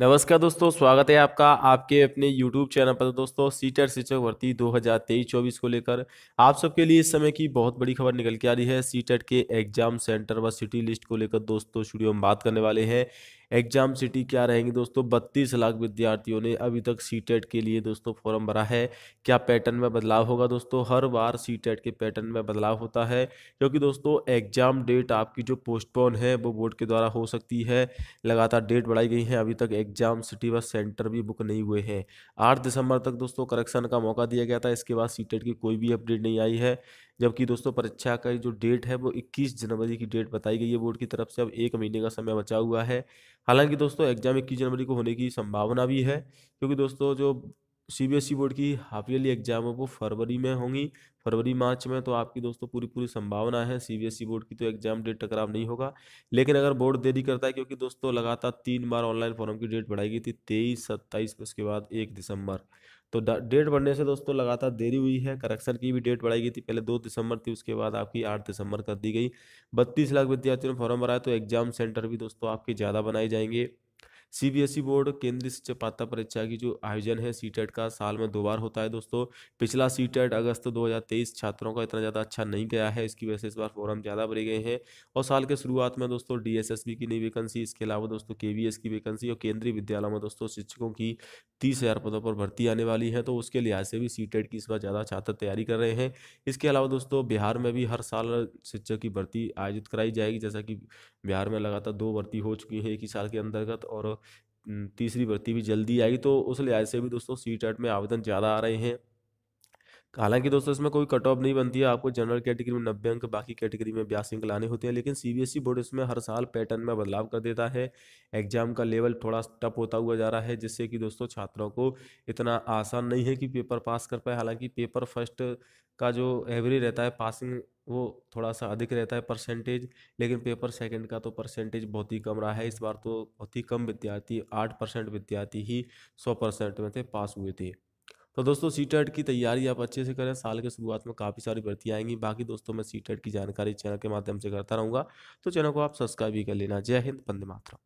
नमस्कार दोस्तों स्वागत है आपका आपके अपने YouTube चैनल पर दोस्तों सीटर शिक्षक भर्ती 2023-24 को लेकर आप सबके लिए इस समय की बहुत बड़ी खबर निकल के आ रही है सीटेट के एग्जाम सेंटर व सिटी लिस्ट को लेकर दोस्तों स्टूडियो में बात करने वाले हैं एग्जाम सिटी क्या रहेंगी दोस्तों बत्तीस लाख विद्यार्थियों ने अभी तक सी e के लिए दोस्तों फॉर्म भरा है क्या पैटर्न में बदलाव होगा दोस्तों हर बार सी e के पैटर्न में बदलाव होता है क्योंकि दोस्तों एग्जाम डेट आपकी जो पोस्टपोन है वो बोर्ड के द्वारा हो सकती है लगातार डेट बढ़ाई गई है अभी तक एग्जाम सिटी व सेंटर भी बुक नहीं हुए हैं आठ दिसंबर तक दोस्तों करेक्शन का मौका दिया गया था इसके बाद सी e की कोई भी अपडेट नहीं आई है जबकि दोस्तों परीक्षा का जो डेट है वो 21 जनवरी की डेट बताई गई है बोर्ड की तरफ से अब एक महीने का समय बचा हुआ है हालांकि दोस्तों एग्जाम इक्कीस जनवरी को होने की संभावना भी है क्योंकि दोस्तों जो सीबीएसई बोर्ड e की हाफ ईयरली एग्जाम वो फरवरी में होंगी फरवरी मार्च में तो आपकी दोस्तों पूरी पूरी संभावना है सीबीएसई बोर्ड e की तो एग्जाम डेट टकराव नहीं होगा लेकिन अगर बोर्ड देरी करता है क्योंकि दोस्तों लगातार तीन बार ऑनलाइन फॉर्म की डेट बढ़ाई गई थी तेईस सत्ताईस उसके बाद एक दिसंबर तो डेट बढ़ने से दोस्तों लगातार देरी हुई है करेक्शन की भी डेट बढ़ाई गई थी पहले दो दिसंबर थी उसके बाद आपकी आठ दिसंबर कर दी गई बत्तीस लाख विद्यार्थियों ने फॉर्म भराया तो एग्जाम सेंटर भी दोस्तों आपके ज़्यादा बनाए जाएंगे सीबीएसई e बोर्ड केंद्रीय शिक्षा पात्रता परीक्षा की जो आयोजन है सी e का साल में दो बार होता है दोस्तों पिछला सी e अगस्त 2023 छात्रों का इतना ज़्यादा अच्छा नहीं गया है इसकी वजह से इस बार फॉर्म ज़्यादा भरे गए हैं और साल के शुरुआत में दोस्तों डी की नई वैकेंसी इसके अलावा दोस्तों के की वैकेंसी और केंद्रीय विद्यालय में दोस्तों शिक्षकों की तीस हज़ार पदों पर भर्ती आने वाली है तो उसके लिहाज से भी सी की इस बार ज़्यादा छात्र तैयारी कर रहे हैं इसके अलावा दोस्तों बिहार में भी हर साल शिक्षक की भर्ती आयोजित कराई जाएगी जैसा कि बिहार में लगातार दो भर्ती हो चुकी है एक ही साल के अंतर्गत और तीसरी भर्ती भी जल्दी आएगी तो उस लिहाज से भी दोस्तों सी में आवेदन ज़्यादा आ रहे हैं हालांकि दोस्तों इसमें कोई कट ऑफ नहीं बनती है आपको जनरल कैटेगरी में नब्बे अंक बाकी कैटेगरी में बयासी अंक लाने होते हैं लेकिन सीबीएसई बोर्ड e इसमें हर साल पैटर्न में बदलाव कर देता है एग्जाम का लेवल थोड़ा टप होता हुआ जा रहा है जिससे कि दोस्तों छात्रों को इतना आसान नहीं है कि पेपर पास कर पाए हालांकि पेपर फर्स्ट का जो एवरेज रहता है पासिंग वो थोड़ा सा अधिक रहता है परसेंटेज लेकिन पेपर सेकंड का तो परसेंटेज बहुत ही कम रहा है इस बार तो बहुत ही कम विद्यार्थी आठ परसेंट विद्यार्थी ही सौ परसेंट में थे पास हुए थे तो दोस्तों सी e की तैयारी आप अच्छे से करें साल के शुरुआत में काफ़ी सारी भर्तियाँ आएंगी बाकी दोस्तों मैं सी टेट e की जानकारी चैनल के माध्यम से करता रहूँगा तो चैनल को आप सब्सक्राइब भी कर लेना जय हिंद बंदे मात्रा